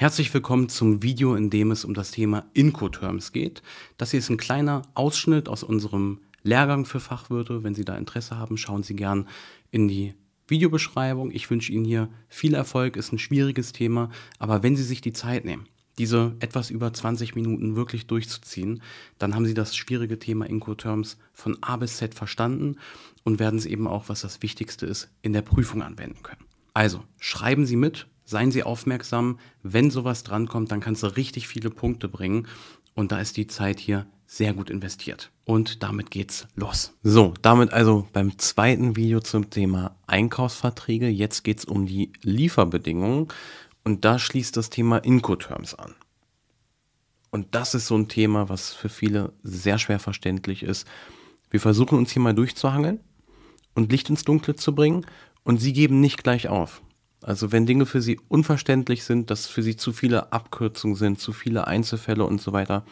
Herzlich willkommen zum Video, in dem es um das Thema Incoterms geht. Das hier ist ein kleiner Ausschnitt aus unserem Lehrgang für Fachwürde. Wenn Sie da Interesse haben, schauen Sie gern in die Videobeschreibung. Ich wünsche Ihnen hier viel Erfolg, ist ein schwieriges Thema, aber wenn Sie sich die Zeit nehmen, diese etwas über 20 Minuten wirklich durchzuziehen, dann haben Sie das schwierige Thema Incoterms von A bis Z verstanden und werden es eben auch, was das Wichtigste ist, in der Prüfung anwenden können. Also schreiben Sie mit, seien Sie aufmerksam. Wenn sowas drankommt, dann kannst du richtig viele Punkte bringen. Und da ist die Zeit hier sehr gut investiert. Und damit geht's los. So, damit also beim zweiten Video zum Thema Einkaufsverträge. Jetzt geht's um die Lieferbedingungen. Und da schließt das Thema Incoterms an. Und das ist so ein Thema, was für viele sehr schwer verständlich ist. Wir versuchen uns hier mal durchzuhangeln und Licht ins Dunkle zu bringen. Und sie geben nicht gleich auf. Also wenn Dinge für sie unverständlich sind, dass für sie zu viele Abkürzungen sind, zu viele Einzelfälle und so weiter,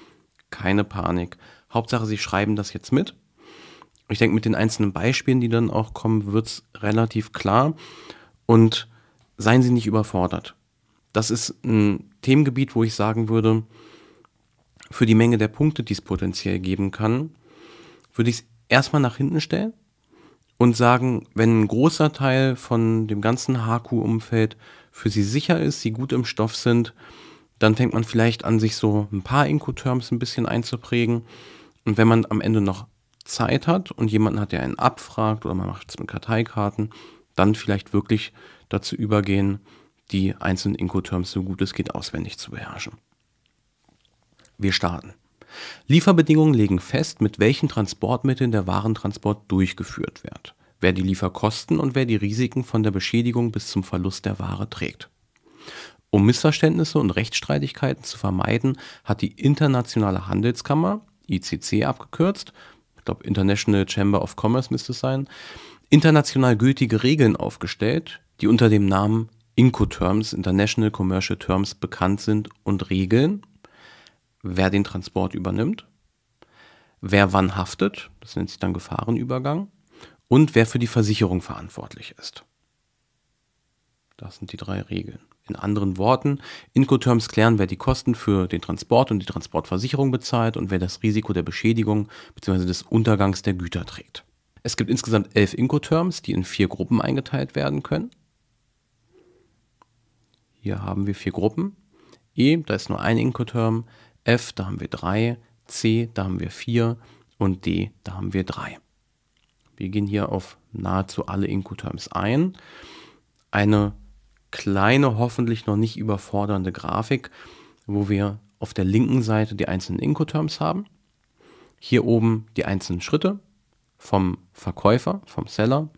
keine Panik. Hauptsache, sie schreiben das jetzt mit. Ich denke, mit den einzelnen Beispielen, die dann auch kommen, wird es relativ klar. Und seien Sie nicht überfordert. Das ist ein Themengebiet, wo ich sagen würde, für die Menge der Punkte, die es potenziell geben kann, würde ich es erstmal nach hinten stellen und sagen, wenn ein großer Teil von dem ganzen HQ-Umfeld für sie sicher ist, sie gut im Stoff sind, dann fängt man vielleicht an, sich so ein paar Incoterms ein bisschen einzuprägen. Und wenn man am Ende noch Zeit hat und jemanden hat, der einen abfragt oder man macht es mit Karteikarten, dann vielleicht wirklich dazu übergehen, die einzelnen Incoterms so gut es geht auswendig zu beherrschen. Wir starten. Lieferbedingungen legen fest, mit welchen Transportmitteln der Warentransport durchgeführt wird, wer die Lieferkosten und wer die Risiken von der Beschädigung bis zum Verlust der Ware trägt. Um Missverständnisse und Rechtsstreitigkeiten zu vermeiden, hat die Internationale Handelskammer, ICC abgekürzt, ich glaube International Chamber of Commerce müsste es sein, international gültige Regeln aufgestellt, die unter dem Namen Incoterms, International Commercial Terms, bekannt sind und regeln, wer den Transport übernimmt, wer wann haftet, das nennt sich dann Gefahrenübergang, und wer für die Versicherung verantwortlich ist. Das sind die drei Regeln. In anderen Worten, Incoterms klären, wer die Kosten für den Transport und die Transportversicherung bezahlt und wer das Risiko der Beschädigung bzw. des Untergangs der Güter trägt. Es gibt insgesamt elf Incoterms, die in vier Gruppen eingeteilt werden können. Hier haben wir vier Gruppen. E, da ist nur ein Incoterm, F, da haben wir 3, C, da haben wir 4 und D, da haben wir 3. Wir gehen hier auf nahezu alle Incoterms ein. Eine kleine, hoffentlich noch nicht überfordernde Grafik, wo wir auf der linken Seite die einzelnen Incoterms haben. Hier oben die einzelnen Schritte vom Verkäufer, vom Seller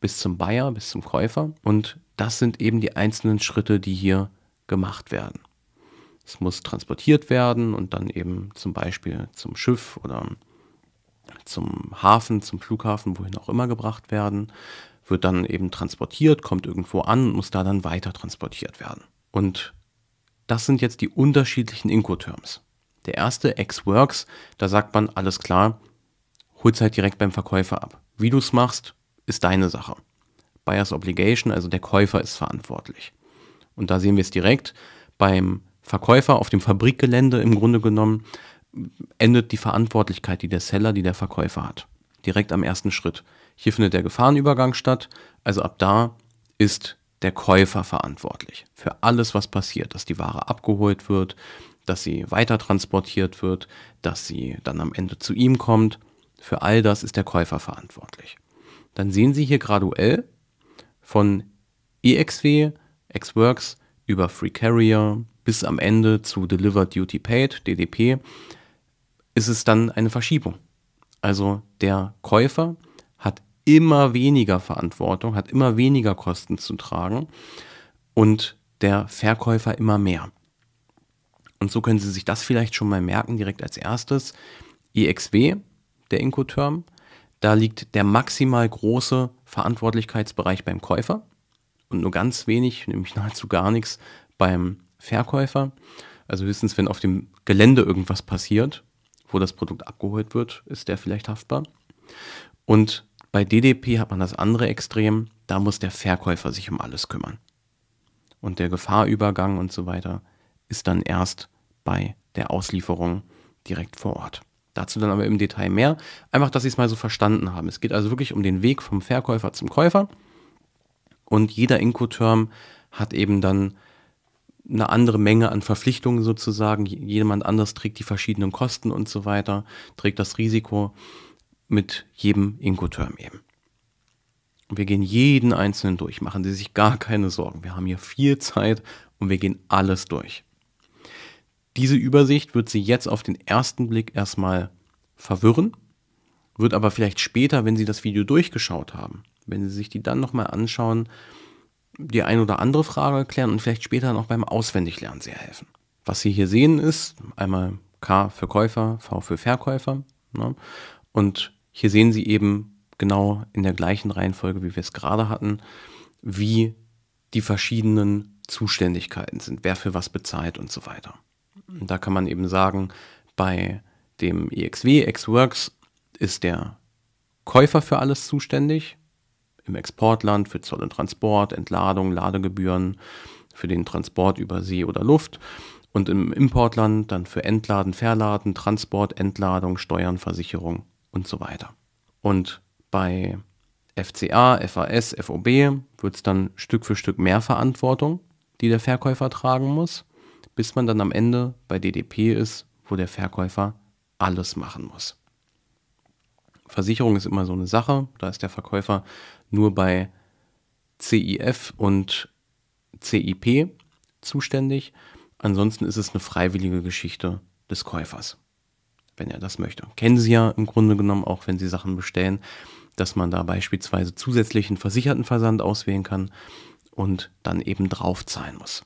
bis zum Buyer, bis zum Käufer. Und das sind eben die einzelnen Schritte, die hier gemacht werden. Es muss transportiert werden und dann eben zum Beispiel zum Schiff oder zum Hafen, zum Flughafen, wohin auch immer gebracht werden, wird dann eben transportiert, kommt irgendwo an und muss da dann weiter transportiert werden. Und das sind jetzt die unterschiedlichen Incoterms. Der erste, Ex-Works, da sagt man, alles klar, hol's halt direkt beim Verkäufer ab. Wie du es machst, ist deine Sache. Buyer's Obligation, also der Käufer ist verantwortlich. Und da sehen wir es direkt, beim Verkäufer auf dem Fabrikgelände im Grunde genommen endet die Verantwortlichkeit, die der Seller, die der Verkäufer hat. Direkt am ersten Schritt. Hier findet der Gefahrenübergang statt. Also ab da ist der Käufer verantwortlich für alles, was passiert, dass die Ware abgeholt wird, dass sie weiter transportiert wird, dass sie dann am Ende zu ihm kommt. Für all das ist der Käufer verantwortlich. Dann sehen Sie hier graduell von EXW, Xworks über Free Carrier, bis am Ende zu Deliver Duty Paid, DDP, ist es dann eine Verschiebung. Also der Käufer hat immer weniger Verantwortung, hat immer weniger Kosten zu tragen und der Verkäufer immer mehr. Und so können Sie sich das vielleicht schon mal merken, direkt als erstes. IXW, der Incoterm, da liegt der maximal große Verantwortlichkeitsbereich beim Käufer und nur ganz wenig, nämlich nahezu gar nichts, beim Verkäufer. Also höchstens, wenn auf dem Gelände irgendwas passiert, wo das Produkt abgeholt wird, ist der vielleicht haftbar. Und bei DDP hat man das andere Extrem, da muss der Verkäufer sich um alles kümmern. Und der Gefahrübergang und so weiter ist dann erst bei der Auslieferung direkt vor Ort. Dazu dann aber im Detail mehr. Einfach, dass Sie es mal so verstanden haben. Es geht also wirklich um den Weg vom Verkäufer zum Käufer. Und jeder Incoterm hat eben dann eine andere Menge an Verpflichtungen sozusagen. Jemand anders trägt die verschiedenen Kosten und so weiter, trägt das Risiko mit jedem Incoterm eben. wir gehen jeden einzelnen durch. Machen Sie sich gar keine Sorgen. Wir haben hier viel Zeit und wir gehen alles durch. Diese Übersicht wird Sie jetzt auf den ersten Blick erstmal verwirren, wird aber vielleicht später, wenn Sie das Video durchgeschaut haben, wenn Sie sich die dann nochmal anschauen, die ein oder andere Frage klären und vielleicht später noch beim Auswendiglernen sehr helfen. Was Sie hier sehen ist einmal K für Käufer, V für Verkäufer. Ne? Und hier sehen Sie eben genau in der gleichen Reihenfolge, wie wir es gerade hatten, wie die verschiedenen Zuständigkeiten sind, wer für was bezahlt und so weiter. Und da kann man eben sagen, bei dem EXW, e Xworks, ist der Käufer für alles zuständig, im Exportland für Zoll und Transport, Entladung, Ladegebühren, für den Transport über See oder Luft und im Importland dann für Entladen, Verladen, Transport, Entladung, Steuern, Versicherung und so weiter. Und bei FCA, FAS, FOB wird es dann Stück für Stück mehr Verantwortung, die der Verkäufer tragen muss, bis man dann am Ende bei DDP ist, wo der Verkäufer alles machen muss. Versicherung ist immer so eine Sache, da ist der Verkäufer nur bei CIF und CIP zuständig. Ansonsten ist es eine freiwillige Geschichte des Käufers, wenn er das möchte. Kennen Sie ja im Grunde genommen auch, wenn Sie Sachen bestellen, dass man da beispielsweise zusätzlichen versicherten Versand auswählen kann und dann eben drauf zahlen muss.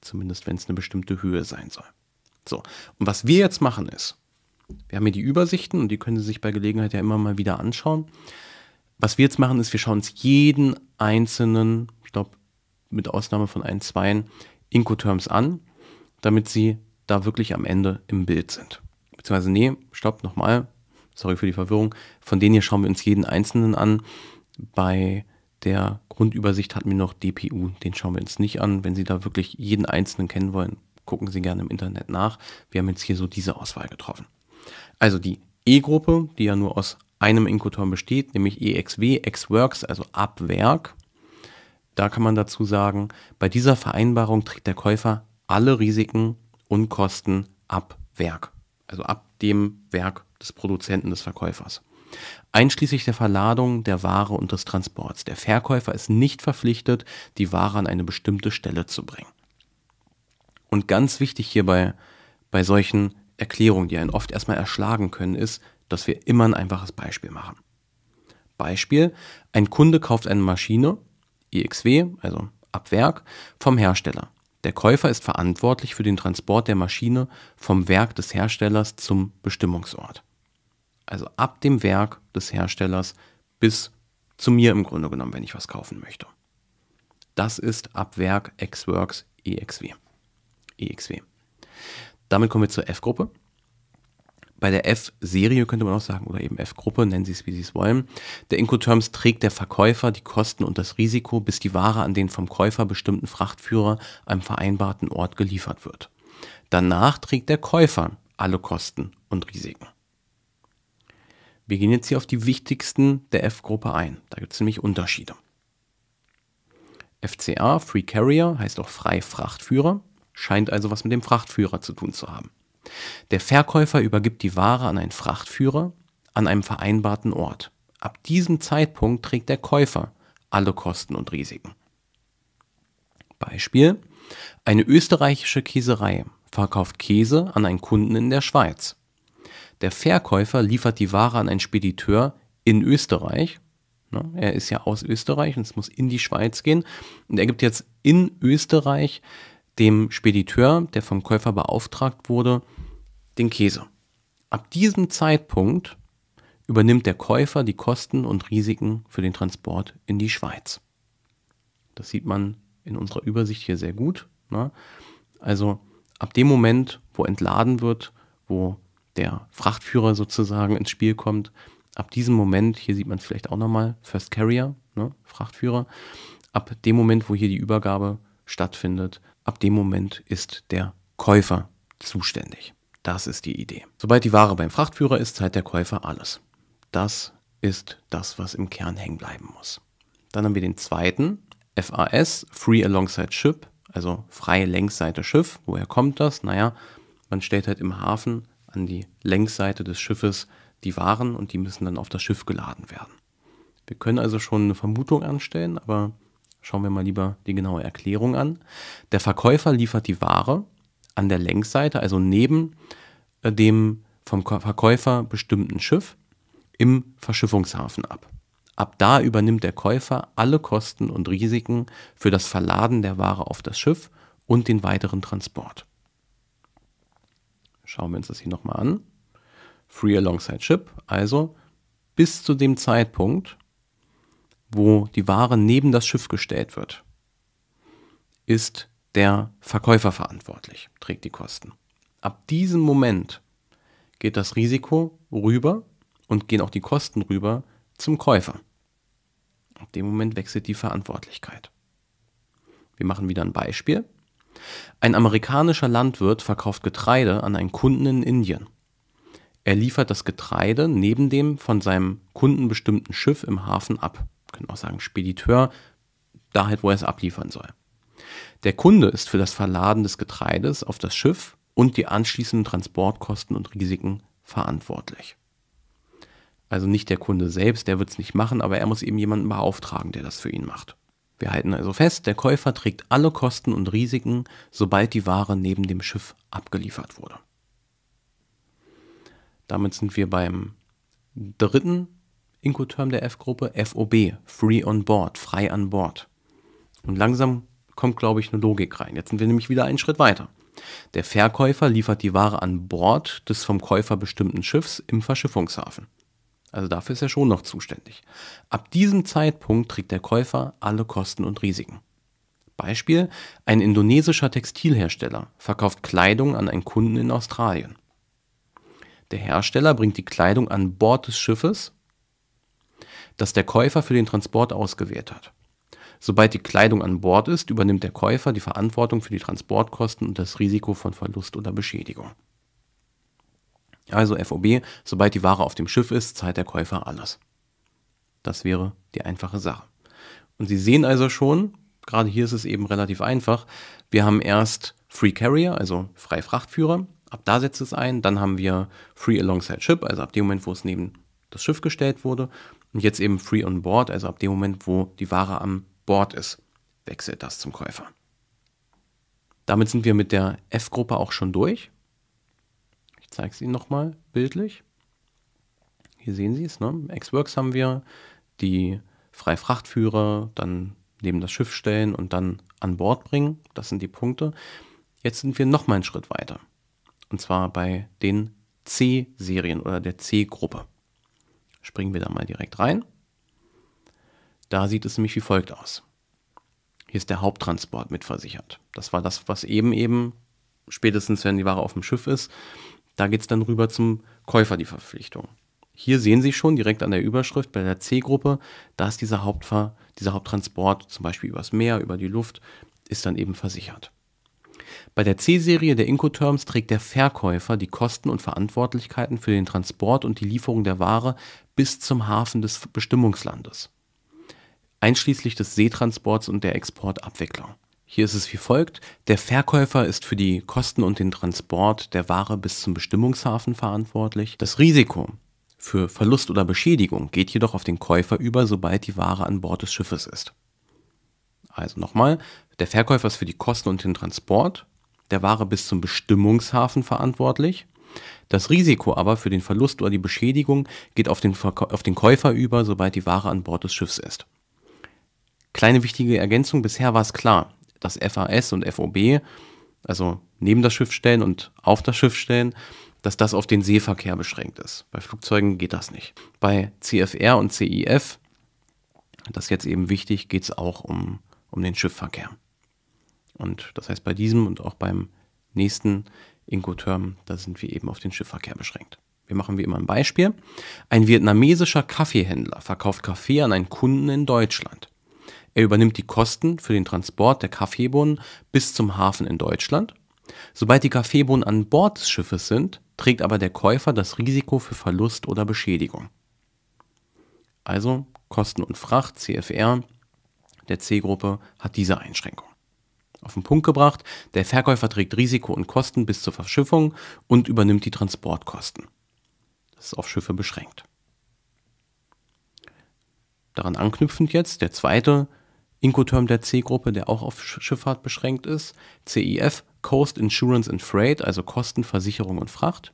Zumindest wenn es eine bestimmte Höhe sein soll. So, und was wir jetzt machen ist, wir haben hier die Übersichten und die können Sie sich bei Gelegenheit ja immer mal wieder anschauen was wir jetzt machen, ist, wir schauen uns jeden einzelnen, ich glaube, mit Ausnahme von ein, zwei Incoterms an, damit sie da wirklich am Ende im Bild sind. Beziehungsweise, nee, stopp, nochmal, sorry für die Verwirrung, von denen hier schauen wir uns jeden einzelnen an. Bei der Grundübersicht hatten wir noch DPU, den schauen wir uns nicht an. Wenn Sie da wirklich jeden einzelnen kennen wollen, gucken Sie gerne im Internet nach. Wir haben jetzt hier so diese Auswahl getroffen. Also die E-Gruppe, die ja nur aus einem Inkoton besteht, nämlich EXW, Xworks, also ab Werk. Da kann man dazu sagen, bei dieser Vereinbarung trägt der Käufer alle Risiken und Kosten ab Werk, also ab dem Werk des Produzenten, des Verkäufers. Einschließlich der Verladung der Ware und des Transports. Der Verkäufer ist nicht verpflichtet, die Ware an eine bestimmte Stelle zu bringen. Und ganz wichtig hierbei bei solchen Erklärungen, die einen oft erstmal erschlagen können, ist, dass wir immer ein einfaches Beispiel machen. Beispiel, ein Kunde kauft eine Maschine, EXW, also ab Werk, vom Hersteller. Der Käufer ist verantwortlich für den Transport der Maschine vom Werk des Herstellers zum Bestimmungsort. Also ab dem Werk des Herstellers bis zu mir im Grunde genommen, wenn ich was kaufen möchte. Das ist ab Werk Xworks EXW. EXW. Damit kommen wir zur F-Gruppe bei der F-Serie könnte man auch sagen, oder eben F-Gruppe, nennen Sie es, wie Sie es wollen. Der Incoterms trägt der Verkäufer die Kosten und das Risiko, bis die Ware an den vom Käufer bestimmten Frachtführer am vereinbarten Ort geliefert wird. Danach trägt der Käufer alle Kosten und Risiken. Wir gehen jetzt hier auf die wichtigsten der F-Gruppe ein. Da gibt es nämlich Unterschiede. FCA, Free Carrier, heißt auch Freifrachtführer, scheint also was mit dem Frachtführer zu tun zu haben. Der Verkäufer übergibt die Ware an einen Frachtführer an einem vereinbarten Ort. Ab diesem Zeitpunkt trägt der Käufer alle Kosten und Risiken. Beispiel. Eine österreichische Käserei verkauft Käse an einen Kunden in der Schweiz. Der Verkäufer liefert die Ware an einen Spediteur in Österreich. Ne, er ist ja aus Österreich und es muss in die Schweiz gehen. Und er gibt jetzt in Österreich dem Spediteur, der vom Käufer beauftragt wurde, den Käse. Ab diesem Zeitpunkt übernimmt der Käufer die Kosten und Risiken für den Transport in die Schweiz. Das sieht man in unserer Übersicht hier sehr gut. Ne? Also ab dem Moment, wo entladen wird, wo der Frachtführer sozusagen ins Spiel kommt, ab diesem Moment, hier sieht man es vielleicht auch nochmal, First Carrier, ne? Frachtführer, ab dem Moment, wo hier die Übergabe stattfindet, Ab dem Moment ist der Käufer zuständig. Das ist die Idee. Sobald die Ware beim Frachtführer ist, zahlt der Käufer alles. Das ist das, was im Kern hängen bleiben muss. Dann haben wir den zweiten, FAS, Free Alongside Ship, also freie Längsseite Schiff. Woher kommt das? Naja, man stellt halt im Hafen an die Längsseite des Schiffes die Waren und die müssen dann auf das Schiff geladen werden. Wir können also schon eine Vermutung anstellen, aber Schauen wir mal lieber die genaue Erklärung an. Der Verkäufer liefert die Ware an der Längsseite, also neben äh, dem vom Verkäufer bestimmten Schiff, im Verschiffungshafen ab. Ab da übernimmt der Käufer alle Kosten und Risiken für das Verladen der Ware auf das Schiff und den weiteren Transport. Schauen wir uns das hier nochmal an. Free Alongside Ship, also bis zu dem Zeitpunkt, wo die Ware neben das Schiff gestellt wird, ist der Verkäufer verantwortlich, trägt die Kosten. Ab diesem Moment geht das Risiko rüber und gehen auch die Kosten rüber zum Käufer. Ab dem Moment wechselt die Verantwortlichkeit. Wir machen wieder ein Beispiel. Ein amerikanischer Landwirt verkauft Getreide an einen Kunden in Indien. Er liefert das Getreide neben dem von seinem Kunden bestimmten Schiff im Hafen ab können auch sagen Spediteur, da halt, wo er es abliefern soll. Der Kunde ist für das Verladen des Getreides auf das Schiff und die anschließenden Transportkosten und Risiken verantwortlich. Also nicht der Kunde selbst, der wird es nicht machen, aber er muss eben jemanden beauftragen, der das für ihn macht. Wir halten also fest, der Käufer trägt alle Kosten und Risiken, sobald die Ware neben dem Schiff abgeliefert wurde. Damit sind wir beim dritten Incoterm der F-Gruppe FOB, Free on Board, frei an Bord. Und langsam kommt, glaube ich, eine Logik rein. Jetzt sind wir nämlich wieder einen Schritt weiter. Der Verkäufer liefert die Ware an Bord des vom Käufer bestimmten Schiffs im Verschiffungshafen. Also dafür ist er schon noch zuständig. Ab diesem Zeitpunkt trägt der Käufer alle Kosten und Risiken. Beispiel, ein indonesischer Textilhersteller verkauft Kleidung an einen Kunden in Australien. Der Hersteller bringt die Kleidung an Bord des Schiffes das der Käufer für den Transport ausgewählt hat. Sobald die Kleidung an Bord ist, übernimmt der Käufer die Verantwortung für die Transportkosten und das Risiko von Verlust oder Beschädigung. Also FOB, sobald die Ware auf dem Schiff ist, zahlt der Käufer alles. Das wäre die einfache Sache. Und Sie sehen also schon, gerade hier ist es eben relativ einfach, wir haben erst Free Carrier, also Frei Frachtführer, ab da setzt es ein, dann haben wir Free Alongside Ship, also ab dem Moment, wo es neben das Schiff gestellt wurde und jetzt eben Free on Board, also ab dem Moment, wo die Ware am Board ist, wechselt das zum Käufer. Damit sind wir mit der F-Gruppe auch schon durch. Ich zeige es Ihnen nochmal bildlich. Hier sehen Sie es, ne? Ex-Works haben wir, die Freifrachtführer, dann neben das Schiff stellen und dann an Bord bringen. Das sind die Punkte. Jetzt sind wir nochmal einen Schritt weiter. Und zwar bei den C-Serien oder der C-Gruppe. Springen wir da mal direkt rein. Da sieht es nämlich wie folgt aus. Hier ist der Haupttransport mitversichert. Das war das, was eben eben, spätestens wenn die Ware auf dem Schiff ist, da geht es dann rüber zum Käufer, die Verpflichtung. Hier sehen Sie schon direkt an der Überschrift bei der C-Gruppe, da ist dieser, dieser Haupttransport zum Beispiel übers Meer, über die Luft, ist dann eben versichert. Bei der C-Serie der Incoterms trägt der Verkäufer die Kosten und Verantwortlichkeiten für den Transport und die Lieferung der Ware bis zum Hafen des Bestimmungslandes, einschließlich des Seetransports und der Exportabwicklung. Hier ist es wie folgt. Der Verkäufer ist für die Kosten und den Transport der Ware bis zum Bestimmungshafen verantwortlich. Das Risiko für Verlust oder Beschädigung geht jedoch auf den Käufer über, sobald die Ware an Bord des Schiffes ist. Also nochmal, der Verkäufer ist für die Kosten und den Transport der Ware bis zum Bestimmungshafen verantwortlich. Das Risiko aber für den Verlust oder die Beschädigung geht auf den, auf den Käufer über, sobald die Ware an Bord des Schiffs ist. Kleine wichtige Ergänzung, bisher war es klar, dass FAS und FOB, also neben das Schiff stellen und auf das Schiff stellen, dass das auf den Seeverkehr beschränkt ist. Bei Flugzeugen geht das nicht. Bei CFR und CIF, das ist jetzt eben wichtig, geht es auch um um den Schiffverkehr. Und das heißt, bei diesem und auch beim nächsten Incoterm, da sind wir eben auf den Schiffverkehr beschränkt. Wir machen wie immer ein Beispiel. Ein vietnamesischer Kaffeehändler verkauft Kaffee an einen Kunden in Deutschland. Er übernimmt die Kosten für den Transport der Kaffeebohnen bis zum Hafen in Deutschland. Sobald die Kaffeebohnen an Bord des Schiffes sind, trägt aber der Käufer das Risiko für Verlust oder Beschädigung. Also Kosten und Fracht, CFR, der C-Gruppe hat diese Einschränkung. Auf den Punkt gebracht, der Verkäufer trägt Risiko und Kosten bis zur Verschiffung und übernimmt die Transportkosten. Das ist auf Schiffe beschränkt. Daran anknüpfend jetzt der zweite Incoterm der C-Gruppe, der auch auf Schifffahrt beschränkt ist, CIF, Coast Insurance and Freight, also Kosten, Versicherung und Fracht,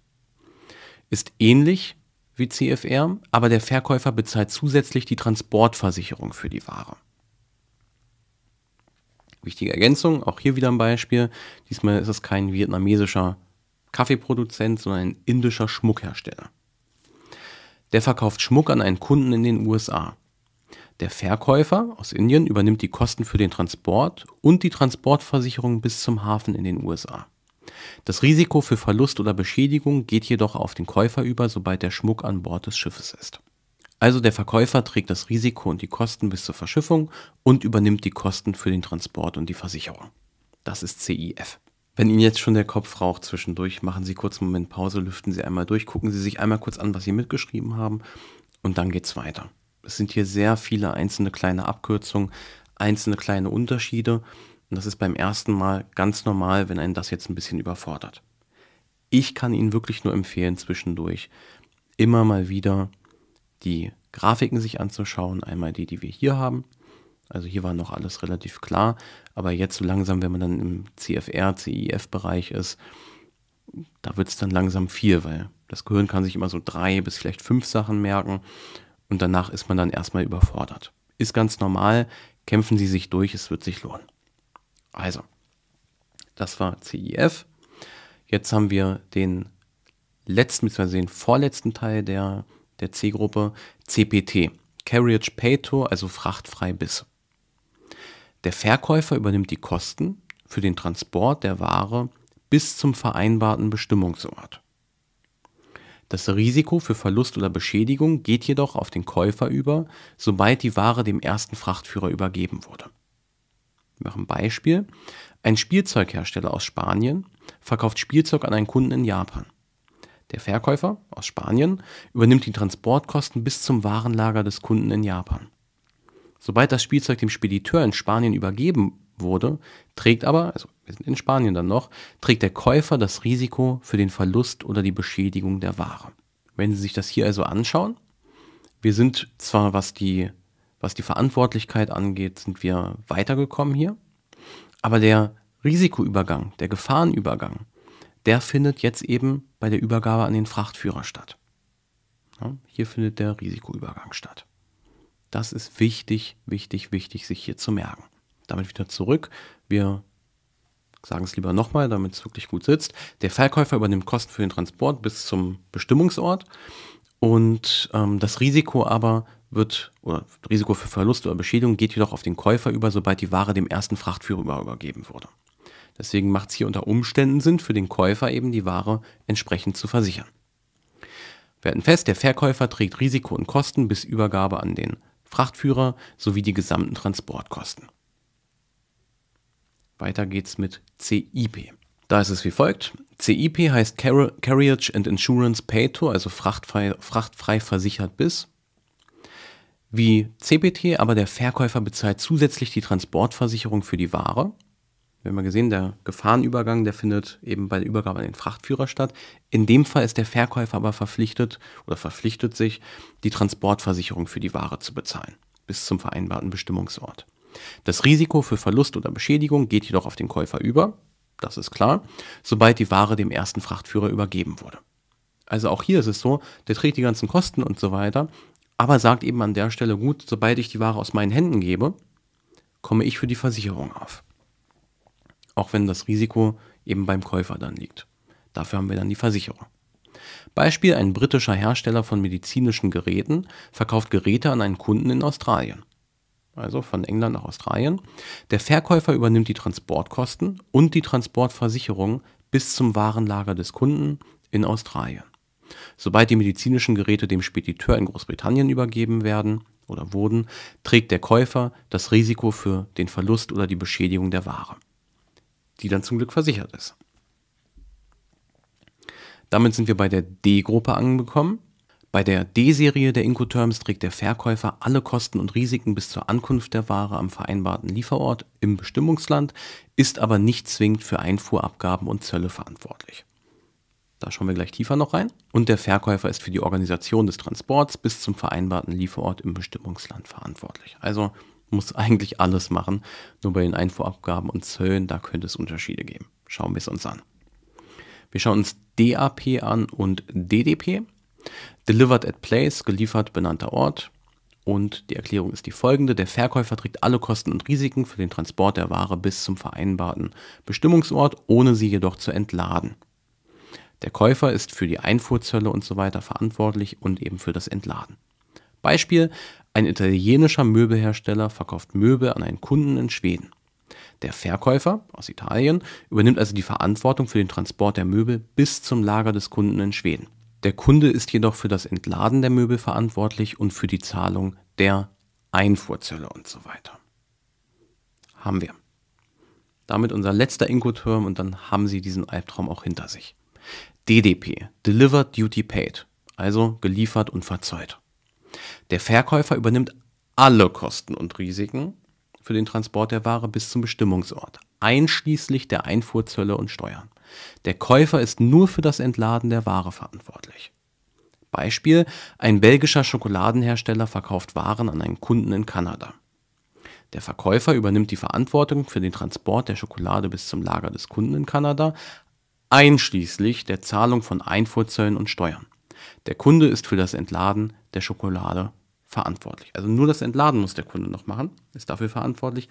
ist ähnlich wie CFR, aber der Verkäufer bezahlt zusätzlich die Transportversicherung für die Ware wichtige Ergänzung, auch hier wieder ein Beispiel. Diesmal ist es kein vietnamesischer Kaffeeproduzent, sondern ein indischer Schmuckhersteller. Der verkauft Schmuck an einen Kunden in den USA. Der Verkäufer aus Indien übernimmt die Kosten für den Transport und die Transportversicherung bis zum Hafen in den USA. Das Risiko für Verlust oder Beschädigung geht jedoch auf den Käufer über, sobald der Schmuck an Bord des Schiffes ist. Also der Verkäufer trägt das Risiko und die Kosten bis zur Verschiffung und übernimmt die Kosten für den Transport und die Versicherung. Das ist CIF. Wenn Ihnen jetzt schon der Kopf raucht zwischendurch, machen Sie kurz einen Moment Pause, lüften Sie einmal durch, gucken Sie sich einmal kurz an, was Sie mitgeschrieben haben und dann geht's weiter. Es sind hier sehr viele einzelne kleine Abkürzungen, einzelne kleine Unterschiede und das ist beim ersten Mal ganz normal, wenn einen das jetzt ein bisschen überfordert. Ich kann Ihnen wirklich nur empfehlen, zwischendurch immer mal wieder die Grafiken sich anzuschauen. Einmal die, die wir hier haben. Also hier war noch alles relativ klar. Aber jetzt so langsam, wenn man dann im CFR, CIF-Bereich ist, da wird es dann langsam viel, weil das Gehirn kann sich immer so drei bis vielleicht fünf Sachen merken. Und danach ist man dann erstmal überfordert. Ist ganz normal. Kämpfen Sie sich durch, es wird sich lohnen. Also, das war CIF. Jetzt haben wir den letzten beziehungsweise den vorletzten Teil der der C-Gruppe CPT, Carriage pay Tour, also frachtfrei bis. Der Verkäufer übernimmt die Kosten für den Transport der Ware bis zum vereinbarten Bestimmungsort. Das Risiko für Verlust oder Beschädigung geht jedoch auf den Käufer über, sobald die Ware dem ersten Frachtführer übergeben wurde. Wir machen ein Beispiel. Ein Spielzeughersteller aus Spanien verkauft Spielzeug an einen Kunden in Japan. Der Verkäufer aus Spanien übernimmt die Transportkosten bis zum Warenlager des Kunden in Japan. Sobald das Spielzeug dem Spediteur in Spanien übergeben wurde, trägt aber, also wir sind in Spanien dann noch, trägt der Käufer das Risiko für den Verlust oder die Beschädigung der Ware. Wenn Sie sich das hier also anschauen, wir sind zwar, was die, was die Verantwortlichkeit angeht, sind wir weitergekommen hier, aber der Risikoübergang, der Gefahrenübergang, der findet jetzt eben bei der Übergabe an den Frachtführer statt. hier findet der Risikoübergang statt. Das ist wichtig, wichtig, wichtig, sich hier zu merken. Damit wieder zurück. Wir sagen es lieber nochmal, damit es wirklich gut sitzt. Der Verkäufer übernimmt Kosten für den Transport bis zum Bestimmungsort und ähm, das Risiko aber wird, oder Risiko für Verlust oder Beschädigung geht jedoch auf den Käufer über, sobald die Ware dem ersten Frachtführer übergeben wurde. Deswegen macht es hier unter Umständen Sinn, für den Käufer eben die Ware entsprechend zu versichern. Wir hatten fest, der Verkäufer trägt Risiko und Kosten bis Übergabe an den Frachtführer sowie die gesamten Transportkosten. Weiter geht's mit CIP. Da ist es wie folgt. CIP heißt Car Carriage and Insurance Pay to, also frachtfrei, frachtfrei versichert bis. Wie CPT, aber der Verkäufer bezahlt zusätzlich die Transportversicherung für die Ware wir haben ja gesehen, der Gefahrenübergang, der findet eben bei der Übergabe an den Frachtführer statt. In dem Fall ist der Verkäufer aber verpflichtet oder verpflichtet sich, die Transportversicherung für die Ware zu bezahlen, bis zum vereinbarten Bestimmungsort. Das Risiko für Verlust oder Beschädigung geht jedoch auf den Käufer über, das ist klar, sobald die Ware dem ersten Frachtführer übergeben wurde. Also auch hier ist es so, der trägt die ganzen Kosten und so weiter, aber sagt eben an der Stelle, gut, sobald ich die Ware aus meinen Händen gebe, komme ich für die Versicherung auf auch wenn das Risiko eben beim Käufer dann liegt. Dafür haben wir dann die Versicherung. Beispiel, ein britischer Hersteller von medizinischen Geräten verkauft Geräte an einen Kunden in Australien. Also von England nach Australien. Der Verkäufer übernimmt die Transportkosten und die Transportversicherung bis zum Warenlager des Kunden in Australien. Sobald die medizinischen Geräte dem Spediteur in Großbritannien übergeben werden oder wurden, trägt der Käufer das Risiko für den Verlust oder die Beschädigung der Ware die dann zum Glück versichert ist. Damit sind wir bei der D-Gruppe angekommen. Bei der D-Serie der Incoterms trägt der Verkäufer alle Kosten und Risiken bis zur Ankunft der Ware am vereinbarten Lieferort im Bestimmungsland, ist aber nicht zwingend für Einfuhrabgaben und Zölle verantwortlich. Da schauen wir gleich tiefer noch rein. Und der Verkäufer ist für die Organisation des Transports bis zum vereinbarten Lieferort im Bestimmungsland verantwortlich. Also muss eigentlich alles machen. Nur bei den Einfuhrabgaben und Zöllen, da könnte es Unterschiede geben. Schauen wir es uns an. Wir schauen uns DAP an und DDP. Delivered at Place, geliefert benannter Ort. Und die Erklärung ist die folgende. Der Verkäufer trägt alle Kosten und Risiken für den Transport der Ware bis zum vereinbarten Bestimmungsort, ohne sie jedoch zu entladen. Der Käufer ist für die Einfuhrzölle und so weiter verantwortlich und eben für das Entladen. Beispiel, ein italienischer Möbelhersteller verkauft Möbel an einen Kunden in Schweden. Der Verkäufer aus Italien übernimmt also die Verantwortung für den Transport der Möbel bis zum Lager des Kunden in Schweden. Der Kunde ist jedoch für das Entladen der Möbel verantwortlich und für die Zahlung der Einfuhrzölle und so weiter. Haben wir. Damit unser letzter Incoterm und dann haben Sie diesen Albtraum auch hinter sich. DDP, Delivered Duty Paid, also geliefert und verzollt. Der Verkäufer übernimmt alle Kosten und Risiken für den Transport der Ware bis zum Bestimmungsort, einschließlich der Einfuhrzölle und Steuern. Der Käufer ist nur für das Entladen der Ware verantwortlich. Beispiel, ein belgischer Schokoladenhersteller verkauft Waren an einen Kunden in Kanada. Der Verkäufer übernimmt die Verantwortung für den Transport der Schokolade bis zum Lager des Kunden in Kanada, einschließlich der Zahlung von Einfuhrzöllen und Steuern. Der Kunde ist für das Entladen der Schokolade verantwortlich. Also nur das Entladen muss der Kunde noch machen, ist dafür verantwortlich.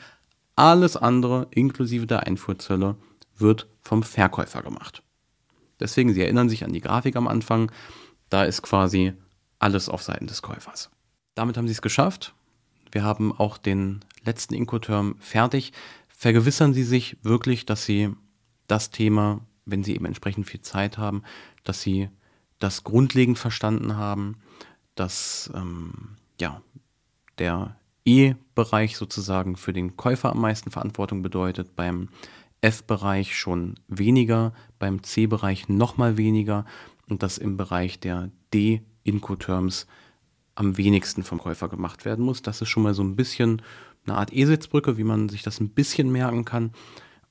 Alles andere, inklusive der Einfuhrzölle, wird vom Verkäufer gemacht. Deswegen, Sie erinnern sich an die Grafik am Anfang, da ist quasi alles auf Seiten des Käufers. Damit haben Sie es geschafft. Wir haben auch den letzten Inkoterm fertig. Vergewissern Sie sich wirklich, dass Sie das Thema, wenn Sie eben entsprechend viel Zeit haben, dass Sie das grundlegend verstanden haben, dass ähm, ja, der E-Bereich sozusagen für den Käufer am meisten Verantwortung bedeutet, beim F-Bereich schon weniger, beim C-Bereich nochmal weniger und dass im Bereich der D-Incoterms am wenigsten vom Käufer gemacht werden muss. Das ist schon mal so ein bisschen eine Art Eselsbrücke, wie man sich das ein bisschen merken kann.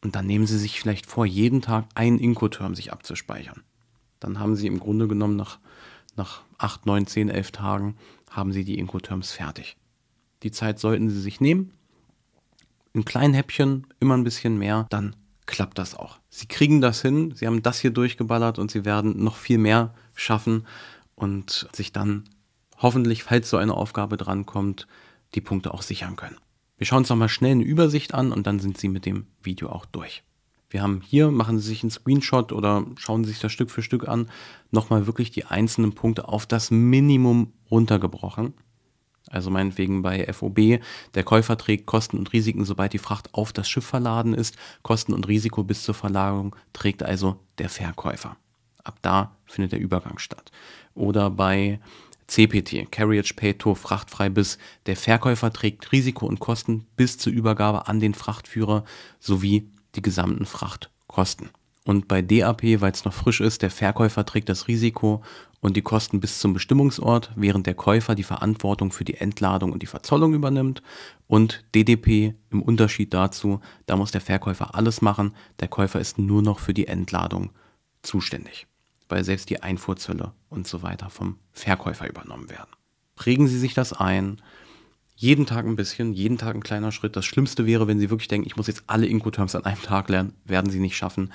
Und dann nehmen Sie sich vielleicht vor, jeden Tag einen Incoterm sich abzuspeichern. Dann haben sie im Grunde genommen nach, nach 8, 9, 10, 11 Tagen haben sie die Incoterms fertig. Die Zeit sollten sie sich nehmen. Ein kleinen Häppchen, immer ein bisschen mehr, dann klappt das auch. Sie kriegen das hin, sie haben das hier durchgeballert und sie werden noch viel mehr schaffen und sich dann hoffentlich, falls so eine Aufgabe drankommt, die Punkte auch sichern können. Wir schauen uns nochmal schnell eine Übersicht an und dann sind sie mit dem Video auch durch. Wir haben hier, machen Sie sich einen Screenshot oder schauen Sie sich das Stück für Stück an, nochmal wirklich die einzelnen Punkte auf das Minimum runtergebrochen. Also meinetwegen bei FOB, der Käufer trägt Kosten und Risiken, sobald die Fracht auf das Schiff verladen ist. Kosten und Risiko bis zur Verlagerung trägt also der Verkäufer. Ab da findet der Übergang statt. Oder bei CPT, Carriage Pay Tour Frachtfrei bis der Verkäufer trägt Risiko und Kosten bis zur Übergabe an den Frachtführer sowie die gesamten Frachtkosten. Und bei DAP, weil es noch frisch ist, der Verkäufer trägt das Risiko und die Kosten bis zum Bestimmungsort, während der Käufer die Verantwortung für die Entladung und die Verzollung übernimmt. Und DDP im Unterschied dazu, da muss der Verkäufer alles machen, der Käufer ist nur noch für die Entladung zuständig, weil selbst die Einfuhrzölle und so weiter vom Verkäufer übernommen werden. Prägen Sie sich das ein, jeden Tag ein bisschen, jeden Tag ein kleiner Schritt. Das Schlimmste wäre, wenn Sie wirklich denken, ich muss jetzt alle Incoterms an einem Tag lernen, werden Sie nicht schaffen.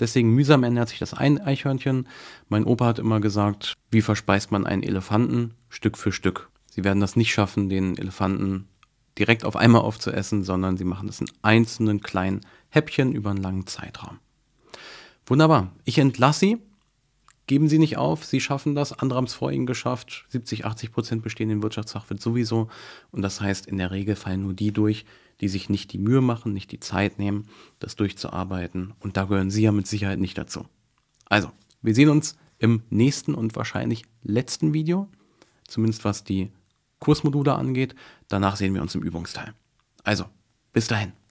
Deswegen mühsam ernährt sich das ein Eichhörnchen. Mein Opa hat immer gesagt, wie verspeist man einen Elefanten? Stück für Stück. Sie werden das nicht schaffen, den Elefanten direkt auf einmal aufzuessen, sondern sie machen es in einzelnen kleinen Häppchen über einen langen Zeitraum. Wunderbar. Ich entlasse Sie geben Sie nicht auf, Sie schaffen das. Andere haben es vor Ihnen geschafft. 70, 80 Prozent bestehen den Wirtschaftsfachwirt sowieso. Und das heißt, in der Regel fallen nur die durch, die sich nicht die Mühe machen, nicht die Zeit nehmen, das durchzuarbeiten. Und da gehören Sie ja mit Sicherheit nicht dazu. Also, wir sehen uns im nächsten und wahrscheinlich letzten Video, zumindest was die Kursmodule angeht. Danach sehen wir uns im Übungsteil. Also, bis dahin.